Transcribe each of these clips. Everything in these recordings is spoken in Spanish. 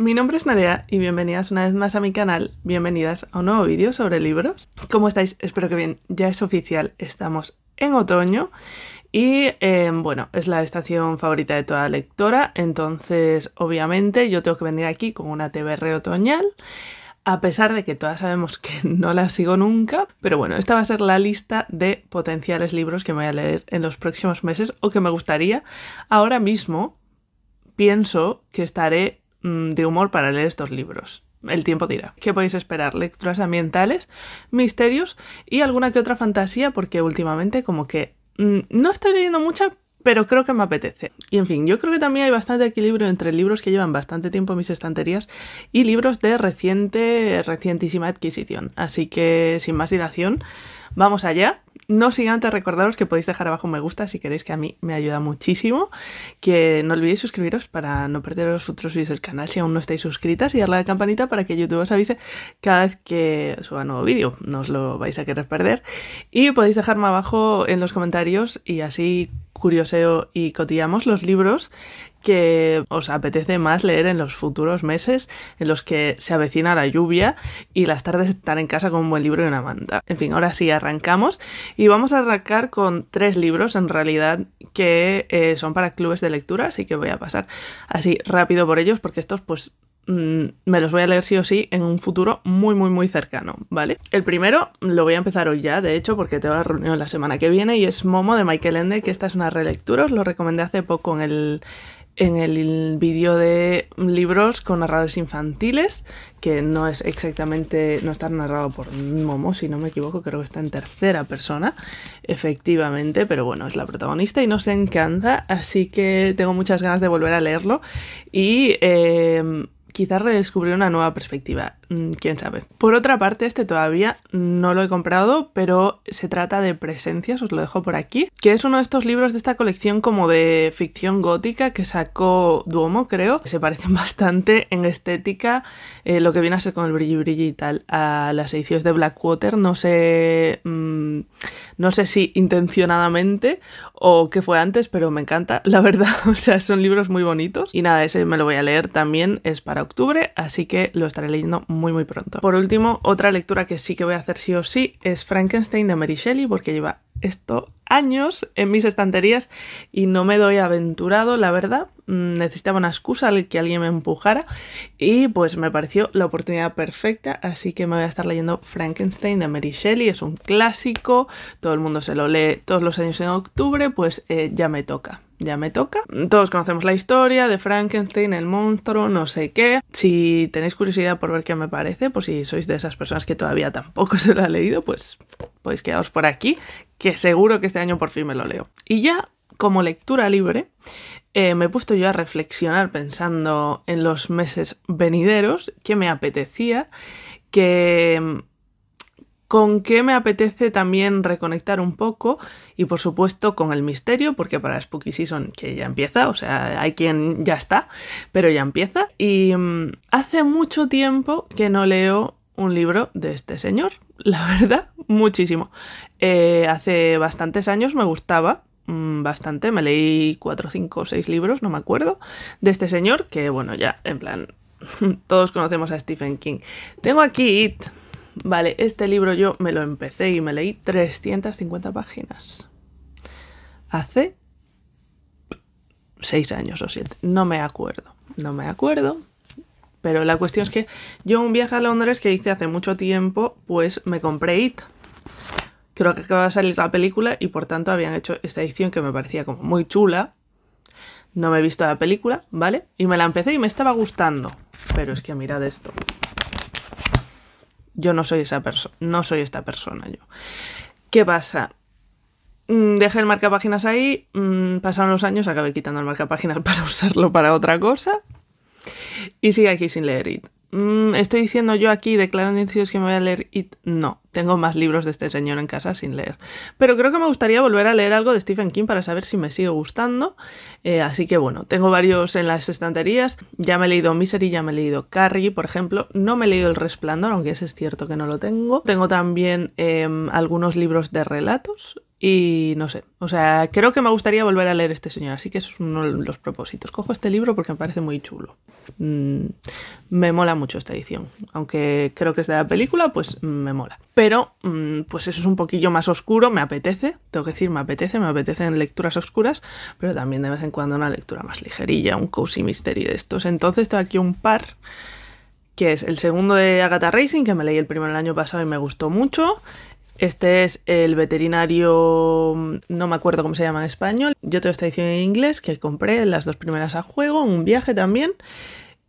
Mi nombre es Narea y bienvenidas una vez más a mi canal, bienvenidas a un nuevo vídeo sobre libros. ¿Cómo estáis? Espero que bien, ya es oficial, estamos en otoño y em, bueno, es la estación favorita de toda lectora, entonces obviamente yo tengo que venir aquí con una TBR otoñal, a pesar de que todas sabemos que no la sigo nunca, pero bueno, esta va a ser la lista de potenciales libros que me voy a leer en los próximos meses o que me gustaría ahora mismo. Pienso que estaré Mm, de humor para leer estos libros. El tiempo dirá. ¿Qué podéis esperar? Lecturas ambientales, misterios y alguna que otra fantasía, porque últimamente como que mm, no estoy leyendo mucha, pero creo que me apetece. Y en fin, yo creo que también hay bastante equilibrio entre libros que llevan bastante tiempo en mis estanterías y libros de reciente, recientísima adquisición. Así que sin más dilación, Vamos allá. No sin antes recordaros que podéis dejar abajo un me gusta si queréis, que a mí me ayuda muchísimo. Que no olvidéis suscribiros para no perderos los otros vídeos del canal si aún no estáis suscritas y darle a la campanita para que YouTube os avise cada vez que suba nuevo vídeo. No os lo vais a querer perder. Y podéis dejarme abajo en los comentarios y así curioseo y cotillamos los libros que os apetece más leer en los futuros meses en los que se avecina la lluvia y las tardes estar en casa con un buen libro y una manta. En fin, ahora sí arrancamos y vamos a arrancar con tres libros en realidad que eh, son para clubes de lectura, así que voy a pasar así rápido por ellos porque estos pues mm, me los voy a leer sí o sí en un futuro muy, muy, muy cercano, ¿vale? El primero lo voy a empezar hoy ya, de hecho, porque tengo la reunión la semana que viene y es Momo de Michael Ende, que esta es una relectura, os lo recomendé hace poco en el, en el vídeo de libros con narradores infantiles, que no es exactamente, no está narrado por Momo, si no me equivoco, creo que está en tercera persona, efectivamente, pero bueno, es la protagonista y nos encanta, así que tengo muchas ganas de volver a leerlo y eh, quizás redescubrir una nueva perspectiva. Mm, quién sabe. Por otra parte, este todavía no lo he comprado, pero se trata de Presencias, os lo dejo por aquí, que es uno de estos libros de esta colección como de ficción gótica que sacó Duomo, creo. Se parecen bastante en estética, eh, lo que viene a ser con el brillo brillo y tal, a las ediciones de Blackwater. No sé, mm, no sé si intencionadamente o qué fue antes, pero me encanta, la verdad. O sea, son libros muy bonitos. Y nada, ese me lo voy a leer también, es para octubre, así que lo estaré leyendo muy muy muy pronto. Por último, otra lectura que sí que voy a hacer sí o sí es Frankenstein de Mary Shelley porque lleva esto años en mis estanterías y no me doy aventurado, la verdad. Mm, necesitaba una excusa al que alguien me empujara y pues me pareció la oportunidad perfecta, así que me voy a estar leyendo Frankenstein de Mary Shelley, es un clásico, todo el mundo se lo lee todos los años en octubre, pues eh, ya me toca ya me toca. Todos conocemos la historia de Frankenstein, el monstruo, no sé qué. Si tenéis curiosidad por ver qué me parece, pues si sois de esas personas que todavía tampoco se lo ha leído, pues podéis quedaros por aquí, que seguro que este año por fin me lo leo. Y ya como lectura libre, eh, me he puesto yo a reflexionar pensando en los meses venideros, que me apetecía, que con qué me apetece también reconectar un poco y por supuesto con el misterio, porque para Spooky Season que ya empieza, o sea, hay quien ya está, pero ya empieza. Y mm, hace mucho tiempo que no leo un libro de este señor, la verdad, muchísimo. Eh, hace bastantes años me gustaba mm, bastante, me leí cuatro cinco seis libros, no me acuerdo, de este señor, que bueno, ya, en plan, todos conocemos a Stephen King. Tengo aquí Vale, este libro yo me lo empecé y me leí 350 páginas. Hace 6 años o 7, no me acuerdo, no me acuerdo. Pero la cuestión es que yo un viaje a Londres que hice hace mucho tiempo, pues me compré It. Creo que acaba de salir la película y por tanto habían hecho esta edición que me parecía como muy chula. No me he visto la película, ¿vale? Y me la empecé y me estaba gustando. Pero es que mirad esto. Yo no soy esa persona, no soy esta persona yo. ¿Qué pasa? Mm, dejé el marcapáginas ahí, mm, pasaron los años, acabé quitando el marcapáginas para usarlo para otra cosa y sigue aquí sin leer it. Mm, estoy diciendo yo aquí, declarando inicios que me voy a leer It. No, tengo más libros de este señor en casa sin leer. Pero creo que me gustaría volver a leer algo de Stephen King para saber si me sigue gustando. Eh, así que bueno, tengo varios en las estanterías. Ya me he leído Misery, ya me he leído Carrie, por ejemplo. No me he leído El Resplandor, aunque ese es cierto que no lo tengo. Tengo también em, algunos libros de relatos y no sé, o sea, creo que me gustaría volver a leer este señor, así que eso es uno de los propósitos. Cojo este libro porque me parece muy chulo. Mm, me mola mucho esta edición, aunque creo que es de la película, pues me mola. Pero, mm, pues eso es un poquillo más oscuro, me apetece, tengo que decir, me apetece, me apetecen lecturas oscuras, pero también de vez en cuando una lectura más ligerilla, un cozy mystery de estos. Entonces tengo aquí un par, que es el segundo de Agatha Racing, que me leí el primero el año pasado y me gustó mucho. Este es el veterinario, mm, no me acuerdo cómo se llama en español. Yo tengo esta edición en inglés que compré las dos primeras a juego, en un viaje también.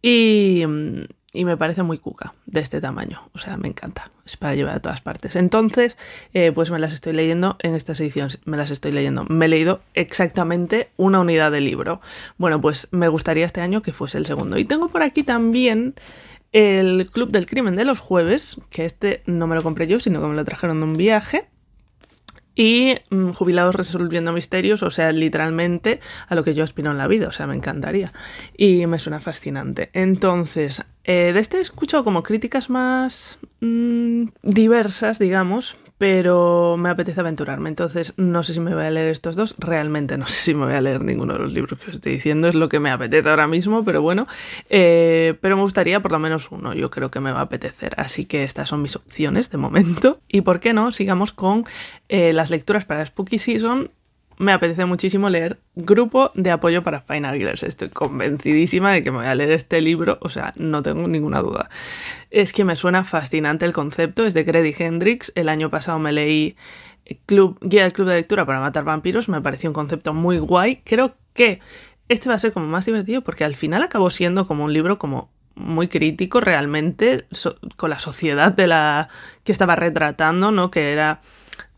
Y, mm, y me parece muy cuca de este tamaño. O sea, me encanta. Es para llevar a todas partes. Entonces, eh, pues me las estoy leyendo en estas ediciones. Me las estoy leyendo. Me he leído exactamente una unidad de libro. Bueno, pues me gustaría este año que fuese el segundo. Y tengo por aquí también el Club del Crimen de los Jueves, que este no me lo compré yo, sino que me lo trajeron de un viaje. Y mm, Jubilados Resolviendo Misterios, o sea, literalmente a lo que yo aspiro en la vida, o sea, me encantaría. Y me suena fascinante. Entonces, eh, de este he escuchado como críticas más mm, diversas, digamos, pero me apetece aventurarme. Entonces, no sé si me voy a leer estos dos. Realmente no sé si me voy a leer ninguno de los libros que os estoy diciendo. Es lo que me apetece ahora mismo, pero bueno. Eh, pero me gustaría por lo menos uno. Yo creo que me va a apetecer. Así que estas son mis opciones de momento. Y por qué no, sigamos con eh, las lecturas para Spooky Season me apetece muchísimo leer Grupo de Apoyo para Final Girls. Estoy convencidísima de que me voy a leer este libro, o sea, no tengo ninguna duda. Es que me suena fascinante el concepto, es de Grady Hendrix. El año pasado me leí Club, Guía del Club de Lectura para Matar Vampiros, me pareció un concepto muy guay. Creo que este va a ser como más divertido porque al final acabó siendo como un libro como muy crítico realmente con la sociedad de la que estaba retratando, ¿no? Que era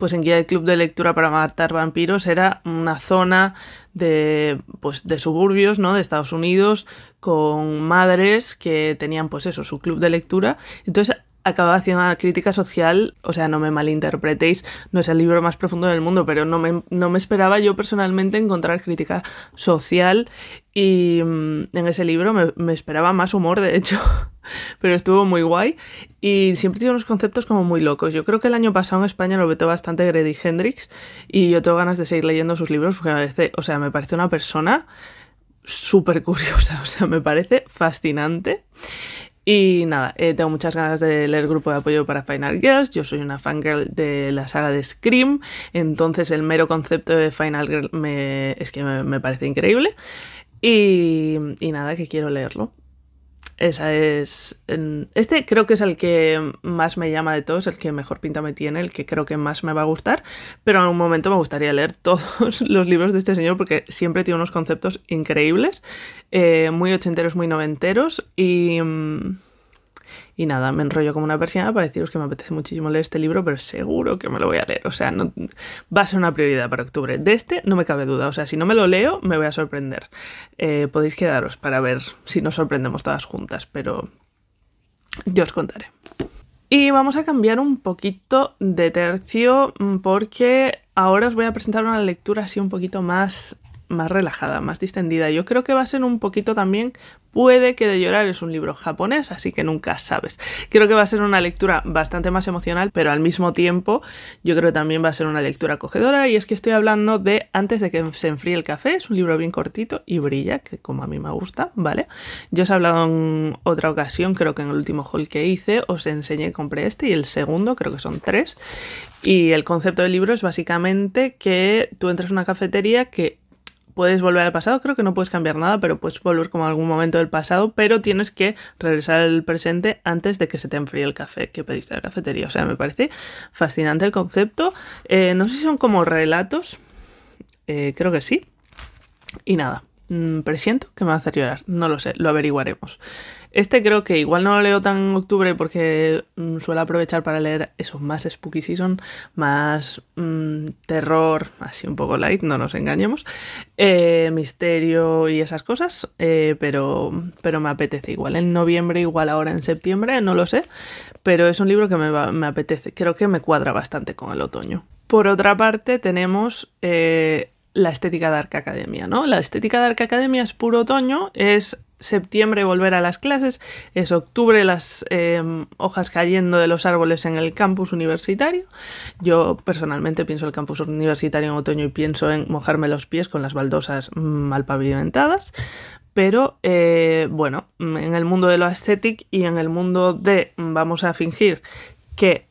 pues en Guía del Club de Lectura para Matar Vampiros era una zona de, pues, de suburbios ¿no? de Estados Unidos con madres que tenían pues eso, su club de lectura. Entonces acababa haciendo una crítica social, o sea, no me malinterpretéis, no es el libro más profundo del mundo, pero no me, no me esperaba yo personalmente encontrar crítica social y mm, en ese libro me, me, esperaba más humor, de hecho, pero estuvo muy guay y siempre tiene unos conceptos como muy locos. Yo creo que el año pasado en España lo vetó bastante Greddy Hendrix y yo tengo ganas de seguir leyendo sus libros porque me parece, o sea, me parece una persona súper curiosa, o sea, me parece fascinante. Y nada, eh, tengo muchas ganas de leer grupo de apoyo para Final Girls. Yo soy una fangirl de la saga de Scream, entonces el mero concepto de Final Girl me, es que me, parece increíble. y nada, que quiero leerlo. Esa es. Este creo que es el que más me llama de todos, el que mejor pinta me tiene, el que creo que más me va a gustar. Pero en un momento me gustaría leer todos los libros de este señor porque siempre tiene unos conceptos increíbles, eh, muy ochenteros, muy noventeros y. Mm, y nada, me enrollo como una persiana para deciros que me apetece muchísimo leer este libro, pero seguro que me lo voy a leer. O sea, no, va a ser una prioridad para octubre. De este no me cabe duda. O sea, si no me lo leo, me voy a sorprender. Eh, podéis quedaros para ver si nos sorprendemos todas juntas, pero yo os contaré. Y vamos a cambiar un poquito de tercio mm, porque ahora os voy a presentar una lectura así un poquito más más relajada, más distendida. Yo creo que va a ser un poquito también, puede que de llorar es un libro japonés, así que nunca sabes. Creo que va a ser una lectura bastante más emocional, pero al mismo tiempo yo creo que también va a ser una lectura acogedora y es que estoy hablando de Antes de que se enfríe el café, es un libro bien cortito y brilla, que como a mí me gusta, ¿vale? Yo os he hablado en otra ocasión, creo que en el último haul que hice, os enseñé, compré este y el segundo, creo que son tres. Y el concepto del libro es básicamente que tú entras a una cafetería que puedes volver al pasado, creo que no puedes cambiar nada, pero puedes volver como a algún momento del pasado, pero tienes que regresar al presente antes de que se te enfríe el café que pediste en la cafetería. O sea, me parece fascinante el concepto. Eh, no sé si son como relatos, eh, creo que sí. Y nada, mm, presiento que me va a hacer llorar, no lo sé, lo averiguaremos. Este creo que igual no lo leo tan en octubre porque mm, suelo aprovechar para leer esos más spooky season, más mm, terror, así un poco light, no nos engañemos, eh, misterio y esas cosas, eh, pero, pero me apetece igual. En noviembre, igual ahora en septiembre, no lo sé, pero es un libro que me, apetece, creo que me cuadra bastante con el otoño. Por otra parte, tenemos... Eh, la estética de Arca Academia, ¿no? La estética de Arca Academia es puro otoño, es septiembre volver a las clases, es octubre las em, hojas cayendo de los árboles en el campus universitario. Yo personalmente pienso el campus universitario en otoño y pienso en mojarme los pies con las baldosas mm, mal pavimentadas. Pero eh, bueno, mm, en el mundo de lo aesthetic y en el mundo de mm, vamos a fingir que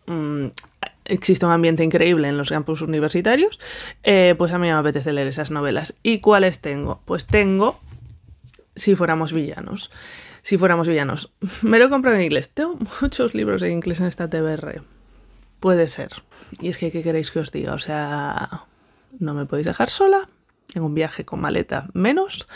existe un ambiente increíble en los campus universitarios, eh, pues a mí me apetece leer esas novelas. ¿Y cuáles tengo? Pues tengo si fuéramos villanos. Si fuéramos villanos. Me lo compré en inglés. Tengo muchos libros en inglés en esta TBR. Puede ser. Y es que, ¿qué queréis que os diga? O sea, no me podéis dejar sola en un viaje con maleta menos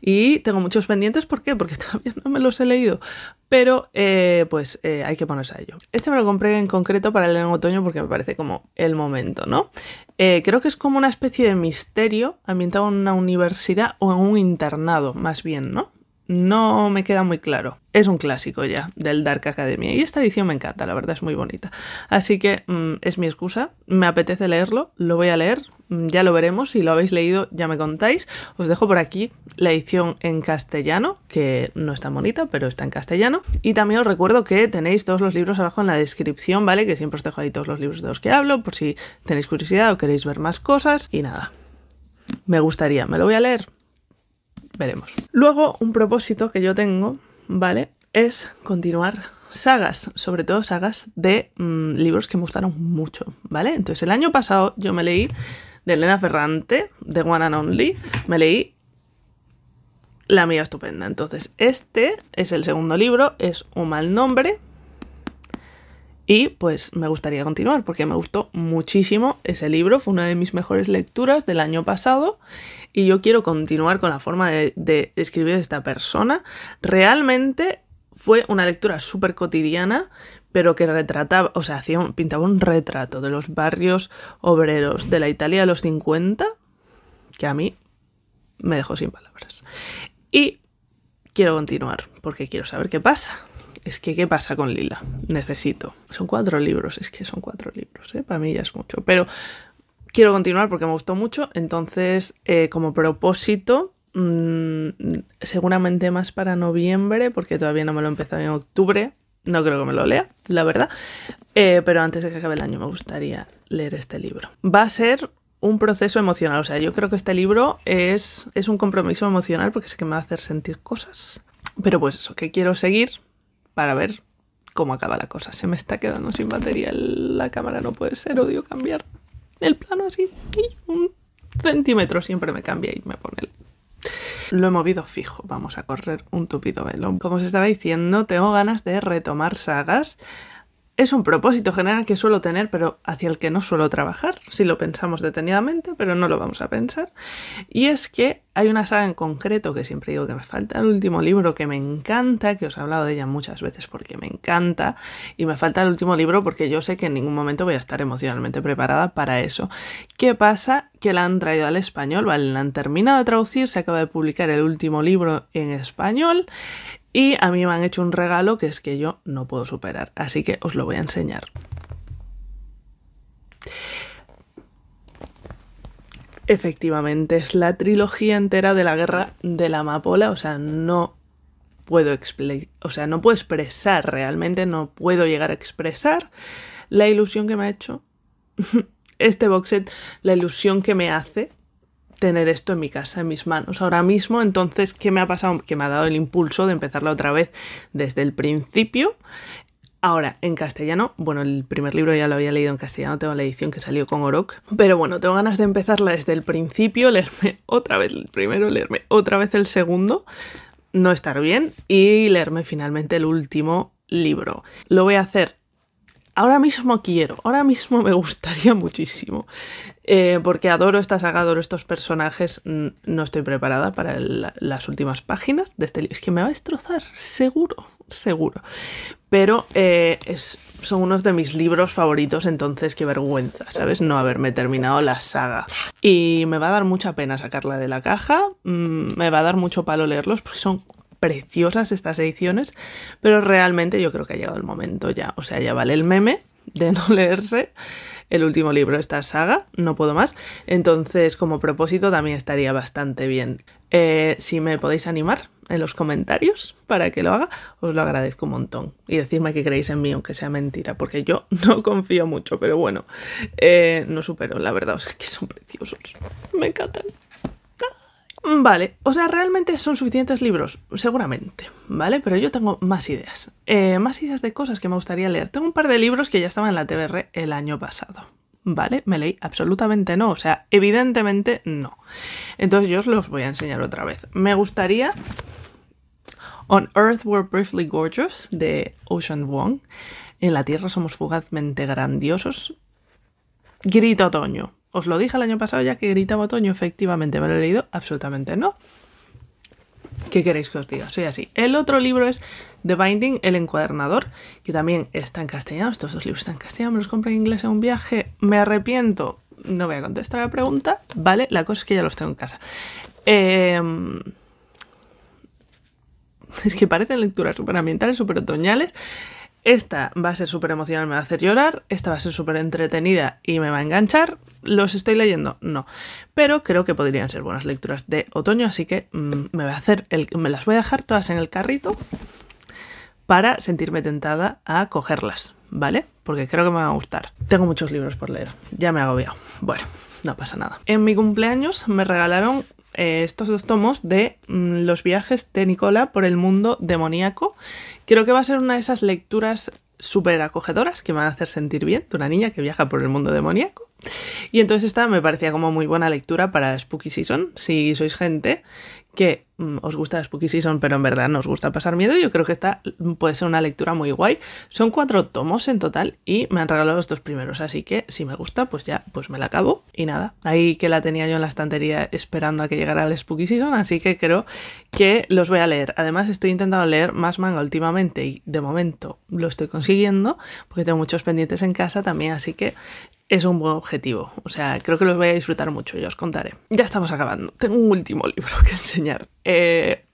y tengo muchos pendientes, ¿por qué? Porque todavía no me los he leído, pero eh, pues eh, hay que ponerse a ello. Este me lo compré en concreto para leer en otoño porque me parece como el momento, ¿no? Eh, creo que es como una especie de misterio ambientado en una universidad o en un internado, más bien, ¿no? No me queda muy claro. Es un clásico ya del Dark Academia y esta edición me encanta, la verdad es muy bonita. Así que mm, es mi excusa, me apetece leerlo, lo voy a leer, Mm, ya lo veremos, si lo habéis leído ya me contáis. Os dejo por aquí la edición en castellano, que no está tan bonita, pero está en castellano. Y también os recuerdo que tenéis todos los libros abajo en la descripción, ¿vale? Que siempre os dejo ahí todos los libros de los que hablo, por si tenéis curiosidad o queréis ver más cosas. Y nada, me gustaría, me lo voy a leer. Veremos. Luego, un propósito que yo tengo, ¿vale? Es continuar sagas, sobre todo sagas de mm, libros que me gustaron mucho, ¿vale? Entonces el año pasado yo me leí de Elena Ferrante, de One and Only, me leí La amiga estupenda. Entonces, este es el segundo libro, es Un mal nombre. Y pues me gustaría continuar porque me gustó muchísimo ese libro, fue una de mis mejores lecturas del año pasado y yo quiero continuar con la forma de, de escribir esta persona. Realmente fue una lectura súper cotidiana, pero que retrataba, o sea, pintaba un retrato de los barrios obreros de la Italia de los 50, que a mí me dejó sin palabras. Y quiero continuar, porque quiero saber qué pasa. Es que, ¿qué pasa con Lila? Necesito. Son cuatro libros, es que son cuatro libros, ¿eh? para mí ya es mucho. Pero quiero continuar porque me gustó mucho. Entonces, eh, como propósito, mm, seguramente más para noviembre, porque todavía no me lo he empezado en octubre, no creo que me lo lea, la verdad. Eh, pero antes de que acabe el año me gustaría leer este libro. Va a ser un proceso emocional. O sea, yo creo que este libro es, es un compromiso emocional porque es que me va a hacer sentir cosas. Pero pues eso, que quiero seguir para ver cómo acaba la cosa. Se me está quedando sin batería la cámara, no puede ser, odio cambiar el plano así. Y un centímetro siempre me cambia y me pone el lo he movido fijo. Vamos a correr un tupido velo. Como os estaba diciendo, tengo ganas de retomar sagas. Es un propósito general que suelo tener, pero hacia el que no suelo trabajar, si lo pensamos detenidamente, pero no lo vamos a pensar. Y es que hay una saga en concreto que siempre digo que me falta, el último libro que me encanta, que os he hablado de ella muchas veces porque me encanta, y me falta el último libro porque yo sé que en ningún momento voy a estar emocionalmente preparada para eso. ¿Qué pasa? Que la han traído al español, ¿vale? La han terminado de traducir, se acaba de publicar el último libro en español y a mí me han hecho un regalo que es que yo no puedo superar, así que os lo voy a enseñar. Efectivamente, es la trilogía entera de la guerra de la amapola, o sea, no puedo o sea, no puedo expresar realmente, no puedo llegar a expresar la ilusión que me ha hecho este box set, la ilusión que me hace tener esto en mi casa, en mis manos ahora mismo. Entonces, ¿qué me ha pasado? Que me ha dado el impulso de empezarla otra vez desde el principio. Ahora, en castellano, bueno, el primer libro ya lo había leído en castellano, tengo la edición que salió con Oroc, pero bueno, tengo ganas de empezarla desde el principio, leerme otra vez el primero, leerme otra vez el segundo, no estar bien y leerme finalmente el último libro. Lo voy a hacer ahora mismo quiero, ahora mismo me gustaría muchísimo, eh, porque adoro esta saga, adoro estos personajes, no estoy preparada para las últimas páginas de este libro, es que me va a destrozar, seguro, seguro, pero eh, son unos de mis libros favoritos, entonces qué vergüenza, ¿sabes? No haberme terminado la saga. Y me va a dar mucha pena sacarla de la caja, mm, me va a dar mucho palo leerlos, porque son preciosas estas ediciones, pero realmente yo creo que ha llegado el momento ya. O sea, ya vale el meme de no leerse el último libro de esta saga, no puedo más. Entonces, como propósito, también estaría bastante bien. Eh, si me podéis animar en los comentarios para que lo haga, os lo agradezco un montón. Y decirme que creéis en mí, aunque sea mentira, porque yo no confío mucho, pero bueno, eh, no supero, la verdad, es que son preciosos. Me encantan. Mm, vale, o sea, realmente son suficientes libros, seguramente, ¿vale? Pero yo tengo más ideas, eh, más ideas de cosas que me gustaría leer. Tengo un par de libros que ya estaban en la TBR el año pasado, ¿vale? Me leí absolutamente no, o sea, evidentemente no. Entonces yo os los voy a enseñar otra vez. Me gustaría On Earth We're Briefly Gorgeous de Ocean Wong. En la Tierra somos fugazmente grandiosos. Grito otoño, os lo dije el año pasado ya que gritaba otoño, efectivamente, me lo he leído, absolutamente no. ¿Qué queréis que os diga? Soy así. El otro libro es The Binding, El Encuadernador, que también está en castellano. Estos dos libros están en castellano, me los compré en inglés en un viaje. Me arrepiento, no voy a contestar la pregunta, ¿vale? La cosa es que ya los tengo en casa. Em, es que parecen lecturas ambientales, súper otoñales. Esta va a ser súper emocional, me va a hacer llorar. Esta va a ser súper entretenida y me va a enganchar. ¿Los estoy leyendo? No. Pero creo que podrían ser buenas lecturas de otoño, así que mm, me, voy a hacer el, me las voy a dejar todas en el carrito para sentirme tentada a cogerlas, ¿vale? Porque creo que me van a gustar. Tengo muchos libros por leer, ya me he agobiado. Bueno, no pasa nada. En mi cumpleaños me regalaron eh, estos dos tomos de mm, los viajes de Nicola por el mundo demoníaco. Creo que va a ser una de esas lecturas súper acogedoras que me van a hacer sentir bien de una niña que viaja por el mundo demoníaco. Y entonces esta me parecía como muy buena lectura para Spooky Season. Si sois gente que mm, os gusta Spooky Season, pero en verdad no os gusta pasar miedo, yo creo que esta puede ser una lectura muy guay. Son cuatro tomos en total y me han regalado los dos primeros, así que si me gusta, pues ya pues me la acabo. Y nada, ahí que la tenía yo en la estantería esperando a que llegara el Spooky Season, así que creo que los voy a leer. Además, estoy intentando leer más manga últimamente y de momento lo estoy consiguiendo porque tengo muchos pendientes en casa también, así que es un buen objetivo. O sea, creo que los voy a disfrutar mucho, ya os contaré. Ya estamos acabando. Tengo un último libro que enseñar. Eh,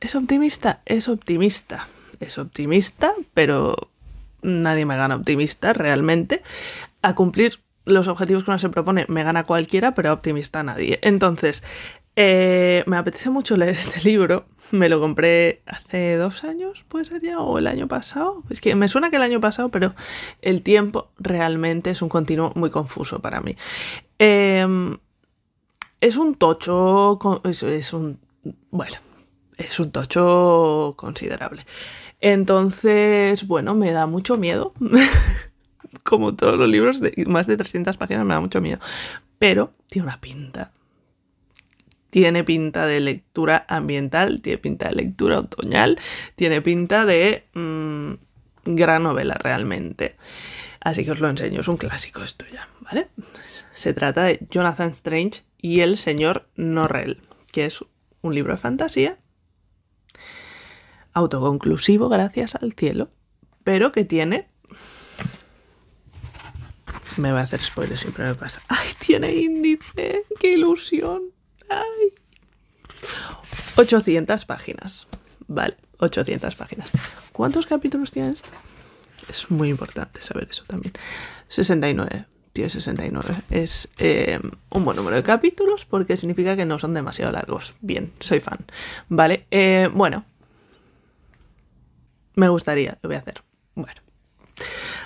¿Es optimista? Es optimista. Es optimista, pero nadie me gana optimista realmente. A cumplir los objetivos que uno se propone me gana cualquiera, pero optimista nadie. Entonces, eh, me apetece mucho leer este libro. Me lo compré hace dos años, puede ser o el año pasado. Es que me suena que el año pasado, pero el tiempo realmente es un continuo muy confuso para mí. Em, es un tocho, es, un... Bueno, es un tocho considerable. Entonces, bueno, me da mucho miedo. Como todos los libros de más de 300 páginas, me da mucho miedo. Pero tiene una pinta tiene pinta de lectura ambiental, tiene pinta de lectura otoñal, tiene pinta de mm, gran novela realmente. Así que os lo enseño, es un clásico esto ya, ¿vale? Se trata de Jonathan Strange y el señor Norrell, que es un libro de fantasía autoconclusivo, gracias al cielo, pero que tiene... Me va a hacer spoiler, siempre me pasa. ¡Ay, tiene índice! ¡Qué ilusión! 800 páginas. Vale, 800 páginas. ¿Cuántos capítulos tiene esto? Es muy importante saber eso también. 69. Tiene 69. Es eh, un buen número de capítulos porque significa que no son demasiado largos. Bien, soy fan. Vale, eh, bueno. Me gustaría, lo voy a hacer. Bueno.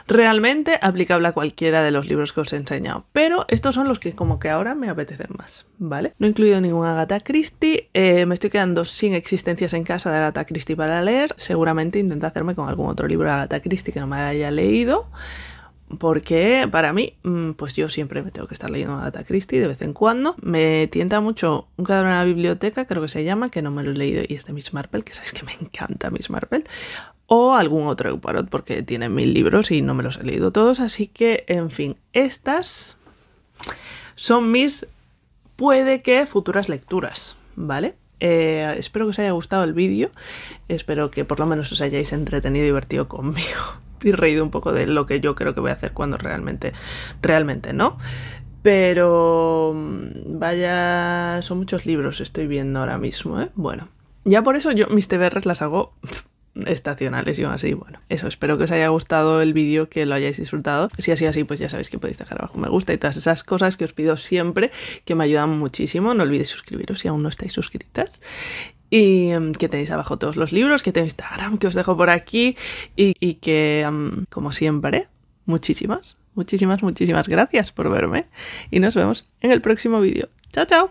Realmente aplicable a cualquiera de los libros que os he enseñado, pero estos son los que como que ahora me apetecen más, ¿vale? No he incluido ninguna Agatha Christie, eh, me estoy quedando sin existencias en casa de Agatha Christie para leer, seguramente intenta hacerme con algún otro libro de Agatha Christie que no me haya leído, porque para mí, mm, pues yo siempre me tengo que estar leyendo Agatha Christie de vez en cuando. Me tienta mucho un cadáver en la biblioteca, creo que se llama, que no me lo he leído, y este Miss Marple, que sabéis que me encanta Miss Marple o algún otro Euparot, porque tiene mil libros y no me los he leído todos. Así que, en fin, estas son mis puede que futuras lecturas, ¿vale? Eh, espero que os haya gustado el vídeo, espero que por lo menos os hayáis entretenido y divertido conmigo y reído un poco de lo que yo creo que voy a hacer cuando realmente, realmente no. Pero mm, vaya, son muchos libros, estoy viendo ahora mismo, ¿eh? Bueno, ya por eso yo mis TBRs las hago estacionales y así. Bueno, eso, espero que os haya gustado el vídeo, que lo hayáis disfrutado. Si así así, pues ya sabéis que podéis dejar abajo me gusta y todas esas cosas que os pido siempre, que me ayudan muchísimo. No olvidéis suscribiros si aún no estáis suscritas. Y em, que tenéis abajo todos los libros, que tengo Instagram, que os dejo por aquí. Y, que, em, como siempre, muchísimas, muchísimas, muchísimas gracias por verme. Y nos vemos en el próximo vídeo. ¡Chao, chao!